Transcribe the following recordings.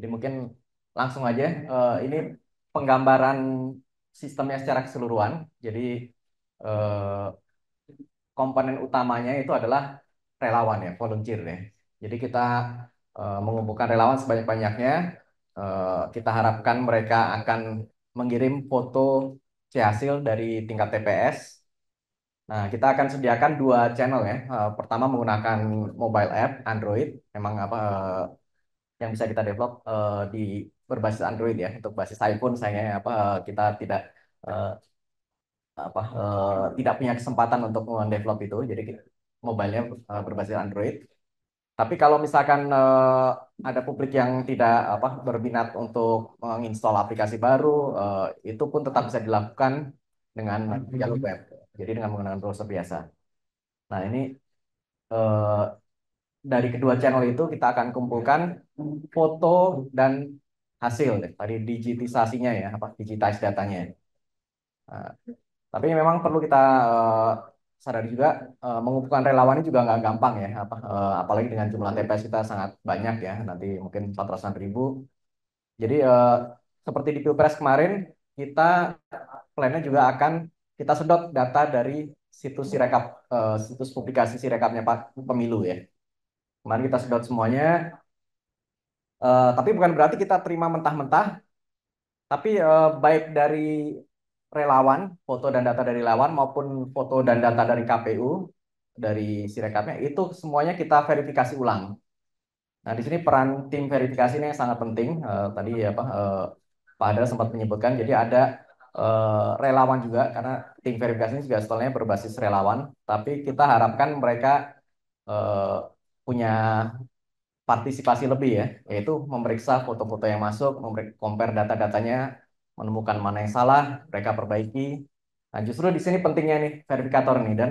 Jadi mungkin langsung aja, uh, ini penggambaran sistemnya secara keseluruhan. Jadi uh, komponen utamanya itu adalah relawan ya, volunteer ya. Jadi kita uh, mengumpulkan relawan sebanyak-banyaknya. Uh, kita harapkan mereka akan mengirim foto C hasil dari tingkat TPS Nah, kita akan sediakan dua channel ya. pertama menggunakan mobile app Android, memang apa yang bisa kita develop uh, di berbasis Android ya. Untuk basis iPhone sayangnya eh, apa eh, kita tidak uh, apa uh, tidak punya kesempatan untuk mendevelop itu. Jadi mobile-nya berbasis Android. Tapi kalau misalkan uh, ada publik yang tidak apa berminat untuk menginstal aplikasi baru, uh, itu pun tetap bisa dilakukan dengan jalur web. Jadi dengan menggunakan browser biasa. Nah, ini uh, dari hmm. kedua channel itu kita akan kumpulkan foto dan hasil dari digitalisasinya ya apa digitize datanya. Uh, tapi memang perlu kita uh, sadari juga uh, mengumpulkan relawan ini juga nggak gampang ya apa uh, apalagi dengan jumlah TPS kita sangat banyak ya nanti mungkin 400 ribu. Jadi uh, seperti di Pilpres kemarin kita plannya juga akan kita sedot data dari situs Sirekap uh, situs publikasi Sirekapnya Pak Pemilu ya. Kemarin kita sedot semuanya. Uh, tapi bukan berarti kita terima mentah-mentah. Tapi uh, baik dari relawan, foto dan data dari relawan maupun foto dan data dari KPU dari Sirekapnya itu semuanya kita verifikasi ulang. Nah, di sini peran tim verifikasi ini yang sangat penting. Uh, tadi ya Pak, uh, Pak Adel sempat menyebutkan, jadi ada uh, relawan juga, karena tim verifikasi ini juga setelahnya berbasis relawan, tapi kita harapkan mereka uh, punya partisipasi lebih ya, yaitu memeriksa foto-foto yang masuk, compare data-datanya, menemukan mana yang salah, mereka perbaiki. Nah, justru di sini pentingnya nih verifikator nih dan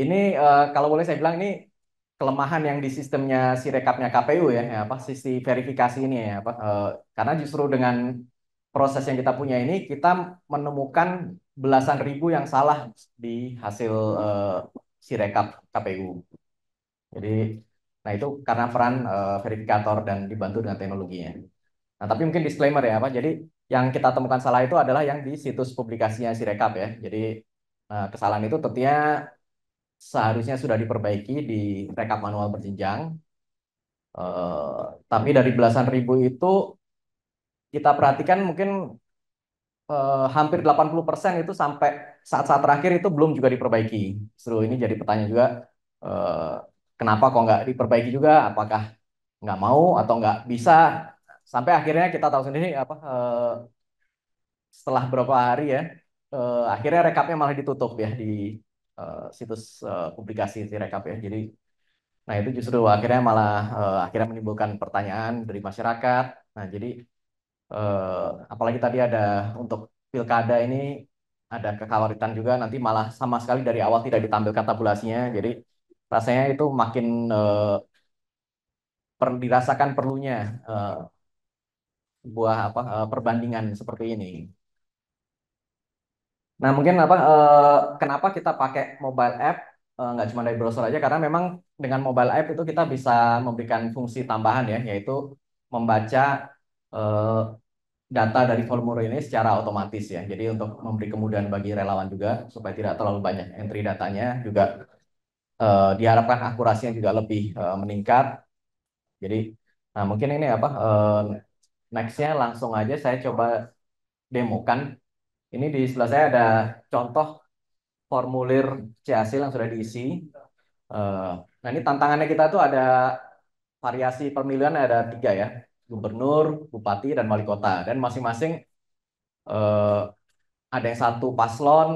ini uh, kalau boleh saya bilang ini kelemahan yang di sistemnya si rekapnya KPU ya, ya apa sisi verifikasi ini ya apa uh, karena justru dengan proses yang kita punya ini kita menemukan belasan ribu yang salah di hasil uh, si rekap KPU. Jadi, nah itu karena peran uh, verifikator dan dibantu dengan teknologinya. Nah, tapi mungkin disclaimer ya, Pak. Jadi, yang kita temukan salah itu adalah yang di situs publikasinya Sirekap ya. Jadi, uh, kesalahan itu tentunya seharusnya sudah diperbaiki di rekap manual berjenjang. Uh, tapi dari belasan ribu itu, kita perhatikan mungkin uh, hampir 80% itu sampai saat-saat terakhir itu belum juga diperbaiki. Seru ini jadi pertanyaan juga uh, kenapa hmm. kok nggak diperbaiki juga apakah nggak mau atau nggak bisa sampai akhirnya kita tahu sendiri apa uh, setelah beberapa hari ya uh, akhirnya rekapnya malah ditutup ya di uh, situs uh, publikasi si rekap ya jadi nah itu justru akhirnya malah uh, akhirnya menimbulkan pertanyaan dari masyarakat nah jadi uh, apalagi tadi ada untuk pilkada ini ada kekhawatiran juga nanti malah sama sekali dari awal tidak ditampilkan tabulasinya jadi rasanya itu makin uh, per, dirasakan perlunya uh, buah apa uh, perbandingan seperti ini. Nah mungkin apa uh, kenapa kita pakai mobile app uh, nggak cuma dari browser aja karena memang dengan mobile app itu kita bisa memberikan fungsi tambahan ya yaitu membaca uh, data dari formulir ini secara otomatis ya. Jadi untuk memberi kemudahan bagi relawan juga supaya tidak terlalu banyak entry datanya juga uh, diharapkan akurasinya juga lebih uh, meningkat. Jadi nah mungkin ini apa uh, nextnya langsung aja saya coba demokan. Ini di sebelah saya ada contoh formulir C hasil yang sudah diisi. Uh, nah ini tantangannya kita tuh ada variasi pemilihan ada tiga ya, gubernur, bupati, dan wali kota. Dan masing-masing uh, ada yang satu paslon,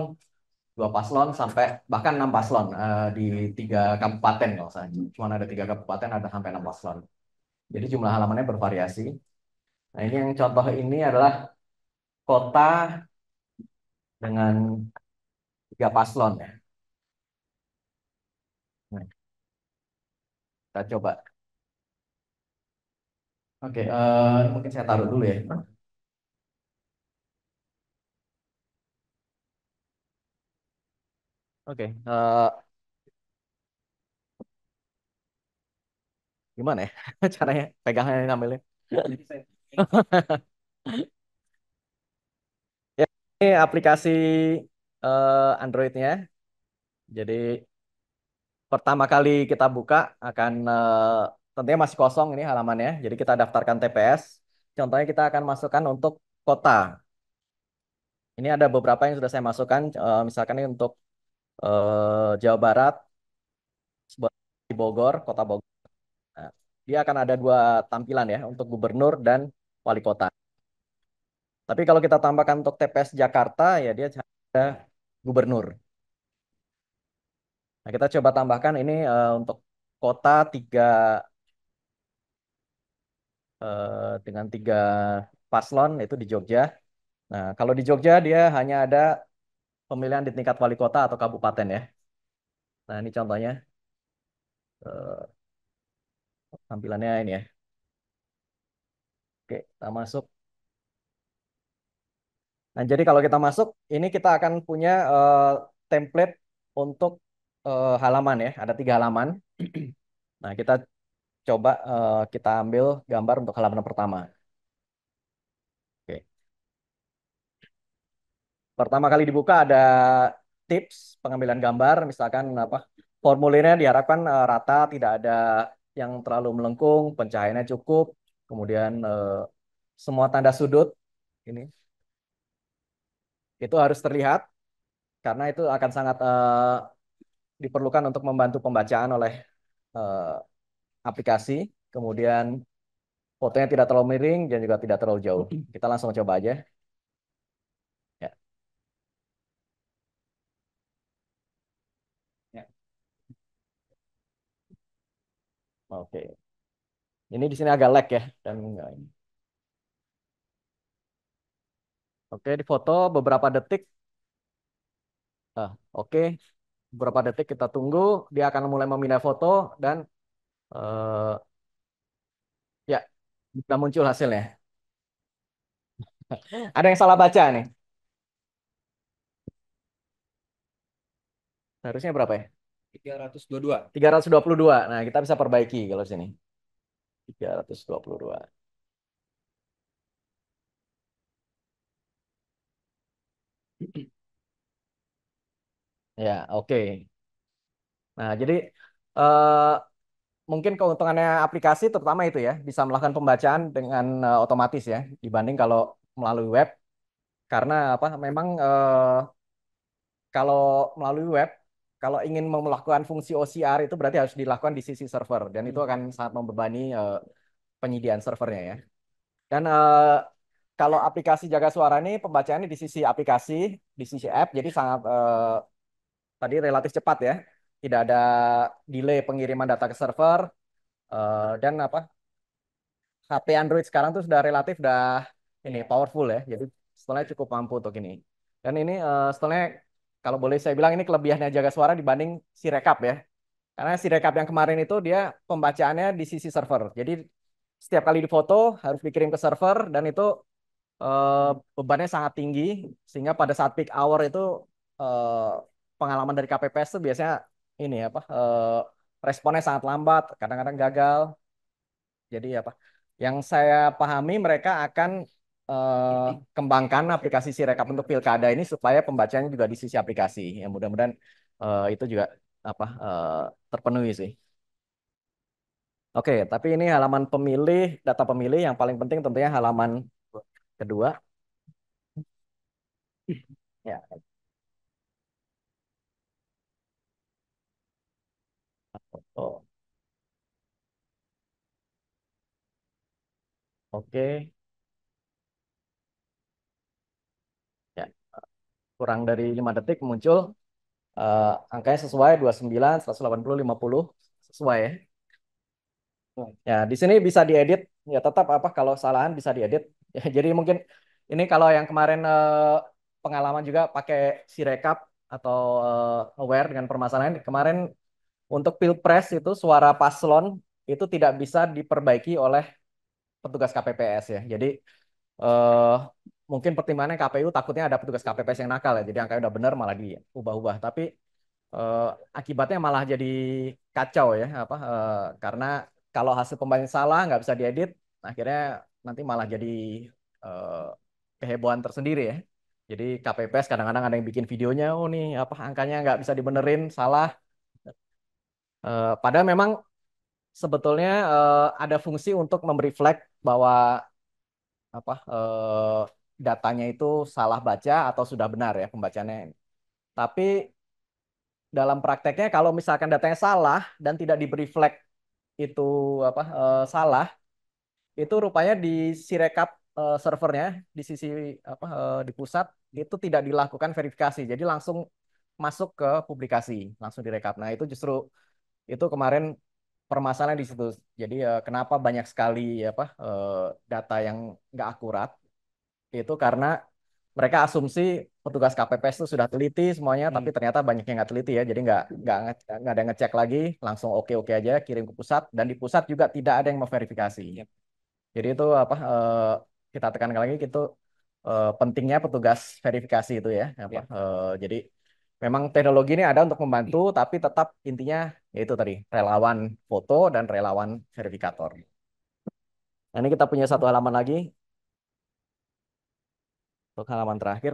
dua paslon sampai bahkan enam paslon uh, di tiga kabupaten kalau saya cuma ada tiga kabupaten ada sampai enam paslon jadi jumlah halamannya bervariasi nah ini yang contoh ini adalah kota dengan tiga paslon ya nah, kita coba oke okay, uh, eh, mungkin saya taruh dulu ya Oke, uh, gimana ya caranya pegangnya ngambilnya? Ya, ini aplikasi android eh, Androidnya. Jadi pertama kali kita buka akan uh, tentunya masih kosong ini halamannya. Jadi kita daftarkan TPS. Contohnya kita akan masukkan untuk kota. Ini ada beberapa yang sudah saya masukkan. Uh, misalkan ini untuk uh, Jawa Barat di Bogor, Kota Bogor. Nah, dia akan ada dua tampilan ya untuk gubernur dan wali kota. Tapi kalau kita tambahkan untuk TPS Jakarta ya dia ada gubernur. Nah, kita coba tambahkan ini uh, untuk kota tiga uh, dengan tiga paslon itu di Jogja. Nah, kalau di Jogja dia hanya ada pemilihan di tingkat wali kota atau kabupaten ya. Nah, ini contohnya. Eh, tampilannya ini ya. Oke, kita masuk. Nah, jadi kalau kita masuk, ini kita akan punya uh, template untuk uh, halaman ya. Ada tiga halaman. nah, kita coba uh, kita ambil gambar untuk halaman pertama. pertama kali dibuka ada tips pengambilan gambar misalkan apa formulirnya diharapkan uh, rata tidak ada yang terlalu melengkung pencahayaannya cukup kemudian uh, semua tanda sudut ini itu harus terlihat karena itu akan sangat uh, diperlukan untuk membantu pembacaan oleh uh, aplikasi kemudian fotonya tidak terlalu miring dan juga tidak terlalu jauh hmm. kita langsung coba aja Oke. Ini di sini agak lag ya dan enggak ini. Oke, di foto beberapa detik. Ah, oke. Beberapa detik kita tunggu, dia akan mulai memindah foto dan uh, ya, sudah muncul hasilnya. Ada yang salah baca nih. Harusnya berapa ya? 322. 322. Nah, kita bisa perbaiki kalau sini. 322. Ya, oke. Okay. Nah, jadi uh, mungkin keuntungannya aplikasi terutama itu ya, bisa melakukan pembacaan dengan uh, otomatis ya, dibanding kalau melalui web. Karena apa? Memang uh, kalau melalui web kalau ingin melakukan fungsi OCR itu berarti harus dilakukan di sisi server dan itu hmm. akan sangat membebani uh, penyediaan servernya ya. Dan uh, kalau aplikasi jaga suara ini pembacaannya di sisi aplikasi, di sisi app, jadi sangat uh, tadi relatif cepat ya, tidak ada delay pengiriman data ke server uh, dan apa HP Android sekarang tuh sudah relatif dah ini powerful ya, jadi setelah cukup mampu untuk ini. Dan ini uh, setelahnya kalau boleh saya bilang ini kelebihannya jaga suara dibanding si rekap ya. Karena si rekap yang kemarin itu dia pembacaannya di sisi server. Jadi setiap kali difoto harus dikirim ke server dan itu eh, bebannya sangat tinggi sehingga pada saat peak hour itu eh, pengalaman dari KPPS itu biasanya ini apa eh, responnya sangat lambat, kadang-kadang gagal. Jadi apa? Yang saya pahami mereka akan Eh, kembangkan aplikasi Sirekap untuk pilkada ini supaya pembacanya juga di sisi aplikasi. Ya mudah-mudahan uh, itu juga apa uh, terpenuhi sih. Oke, tapi ini halaman pemilih, data pemilih yang paling penting tentunya halaman kedua. Ya. Oke. kurang dari lima detik muncul uh, angkanya sesuai 29, 180, 50 sesuai ya. Ya, di sini bisa diedit ya tetap apa kalau kesalahan bisa diedit. Ya, jadi mungkin ini kalau yang kemarin uh, pengalaman juga pakai Sirekap atau uh, aware dengan permasalahan kemarin untuk pilpres itu suara paslon itu tidak bisa diperbaiki oleh petugas KPPS ya. Jadi uh, mungkin pertimbangannya KPU takutnya ada petugas KPPS yang nakal ya, jadi angkanya udah benar malah diubah-ubah. Tapi eh, akibatnya malah jadi kacau ya, apa? Eh, karena kalau hasil pembanding salah nggak bisa diedit, akhirnya nanti malah jadi eh, kehebohan tersendiri ya. Jadi KPPS kadang-kadang ada yang bikin videonya, oh nih apa angkanya nggak bisa dibenerin, salah. Eh, padahal memang sebetulnya eh, ada fungsi untuk memberi flag bahwa apa eh, datanya itu salah baca atau sudah benar ya pembacanya. Tapi dalam prakteknya kalau misalkan datanya salah dan tidak diberi flag itu apa e, salah itu rupanya di sirekap e, servernya di sisi apa e, di pusat itu tidak dilakukan verifikasi. Jadi langsung masuk ke publikasi, langsung direkap. Nah, itu justru itu kemarin permasalahan di situ. Jadi e, kenapa banyak sekali apa e, data yang nggak akurat itu karena mereka asumsi petugas KPPS itu sudah teliti semuanya, hmm. tapi ternyata banyak yang nggak teliti ya, jadi nggak nggak nggak ada ngecek lagi, langsung oke oke aja kirim ke pusat dan di pusat juga tidak ada yang memverifikasi. Yep. Jadi itu apa eh, kita tekankan lagi itu eh, pentingnya petugas verifikasi itu ya, apa, yep. eh, jadi memang teknologi ini ada untuk membantu, hmm. tapi tetap intinya yaitu tadi relawan foto dan relawan verifikator. Nah, ini kita punya satu halaman lagi untuk halaman terakhir.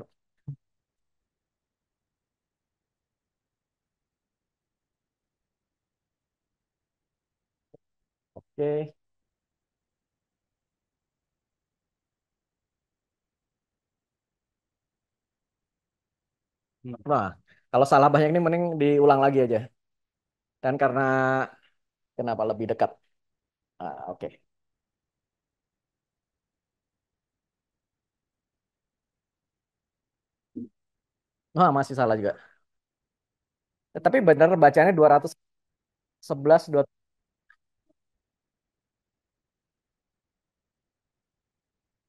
Oke. Nah, kalau salah banyak ini mending diulang lagi aja. Dan karena kenapa lebih dekat. Ah, Oke. Okay. Oh, masih salah juga. Eh, tapi benar bacanya 211 dua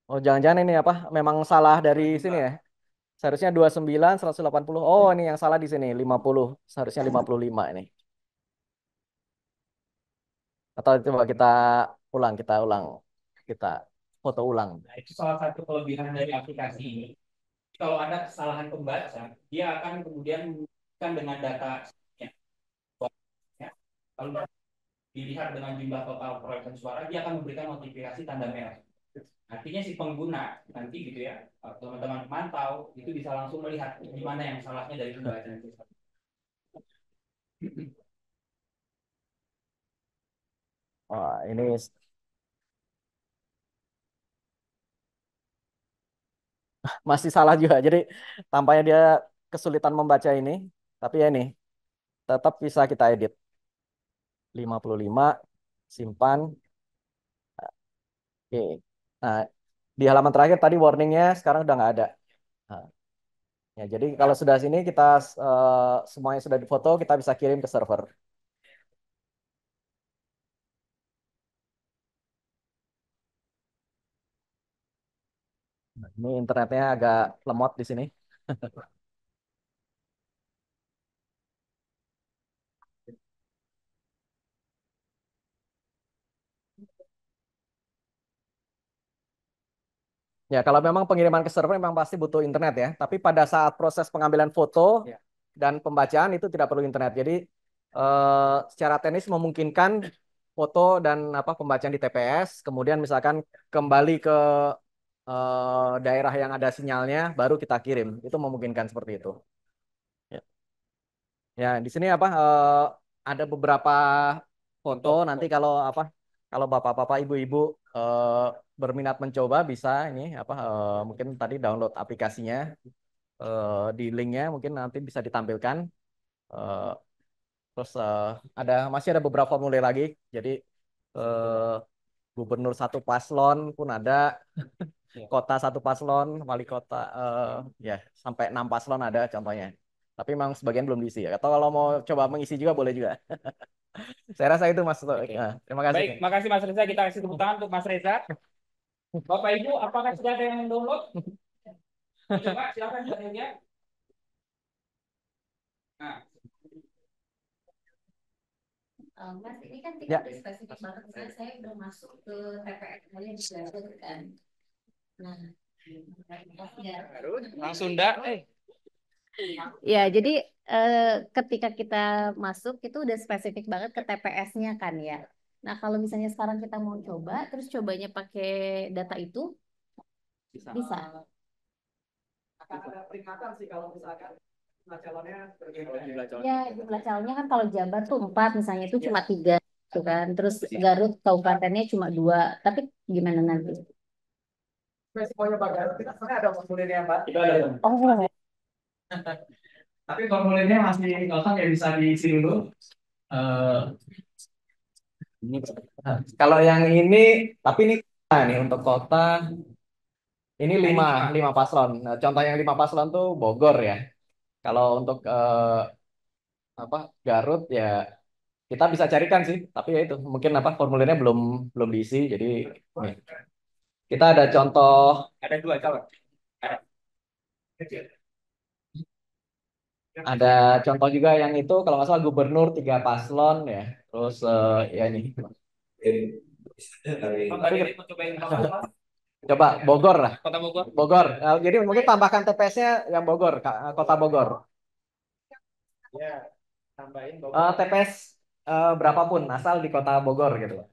Oh, jangan-jangan ini apa? Memang salah dari iya. sini ya. Seharusnya 29 180. Oh, ini yang salah di sini 50. Seharusnya 55 ini. Atau coba kita ulang, kita ulang. Kita foto ulang. Nah, itu salah satu kelebihan dari aplikasi ini kalau ada kesalahan pembaca, dia akan kemudian kan dengan data ya. Kalau dilihat dengan jumlah total perolehan suara, dia akan memberikan notifikasi tanda merah. Artinya si pengguna nanti gitu ya, teman-teman mantau itu bisa langsung melihat di mana yang salahnya dari pembacaan itu. Wah, ini masih salah juga. Jadi tampaknya dia kesulitan membaca ini. Tapi ya ini tetap bisa kita edit. 55 simpan. Oke. Nah, di halaman terakhir tadi warningnya sekarang udah nggak ada. Nah, ya, jadi kalau sudah sini kita uh, semuanya sudah difoto, kita bisa kirim ke server. Ini internetnya agak lemot di sini. Ya, kalau memang pengiriman ke server memang pasti butuh internet ya. Tapi pada saat proses pengambilan foto ya. dan pembacaan itu tidak perlu internet. Jadi eh, secara teknis memungkinkan foto dan apa pembacaan di TPS, kemudian misalkan kembali ke uh, daerah yang ada sinyalnya baru kita kirim. Itu memungkinkan seperti itu. Ya, ya di sini apa uh, ada beberapa foto nanti kalau apa kalau bapak-bapak ibu-ibu uh, berminat mencoba bisa ini apa uh, mungkin tadi download aplikasinya uh, di linknya mungkin nanti bisa ditampilkan uh, terus uh, ada masih ada beberapa formulir lagi jadi uh, gubernur satu paslon pun ada Iya. kota satu paslon, wali kota uh, ya yeah, sampai enam paslon ada contohnya. Tapi memang sebagian belum diisi. Atau kalau mau coba mengisi juga boleh juga. Saya rasa itu Mas. Okay. Nah, terima kasih. Baik, kasih Mas Reza. Kita kasih tepuk tangan untuk Mas Reza. Bapak Ibu, apakah sudah ada yang download? Coba silakan downloadnya. Nah. Eh, Mas, ini kan ya. tiga ya. spesifik banget. Saya sudah masuk ke tps aja di kan. Langsung ndak, eh. Ya, jadi eh, ketika kita masuk itu udah spesifik banget ke TPS-nya kan ya. Nah, kalau misalnya sekarang kita mau coba, terus cobanya pakai data itu, bisa. bisa. Akan ada peringatan sih kalau misalkan jumlah calonnya Ya, jumlah calonnya kan kalau Jabar tuh empat misalnya itu ya. cuma tiga, gitu kan. Terus iya. Garut kabupatennya cuma dua. Tapi gimana nanti? semuanya bagus Kita sebenarnya ada formulirnya, Pak. Kita ada. Oh, Tapi formulirnya masih kosong ya bisa diisi dulu. Uh, kalau yang ini, tapi ini kota nih untuk kota. Ini lima, lima paslon. Nah, contoh yang lima paslon tuh Bogor ya. Kalau untuk eh, apa Garut ya kita bisa carikan sih, tapi ya itu mungkin apa formulirnya belum belum diisi, jadi. Nih. Kita ada contoh. Ada dua calon. Ada. contoh juga yang itu kalau nggak salah gubernur tiga paslon ya. Terus uh, ya ini. Oh, coba Bogor lah. Kota Bogor. Bogor. Nah, jadi mungkin tambahkan TPS-nya yang Bogor, eh, Kota Bogor. Ya, tambahin Bogor. Uh, TPS uh, berapapun asal di Kota Bogor gitu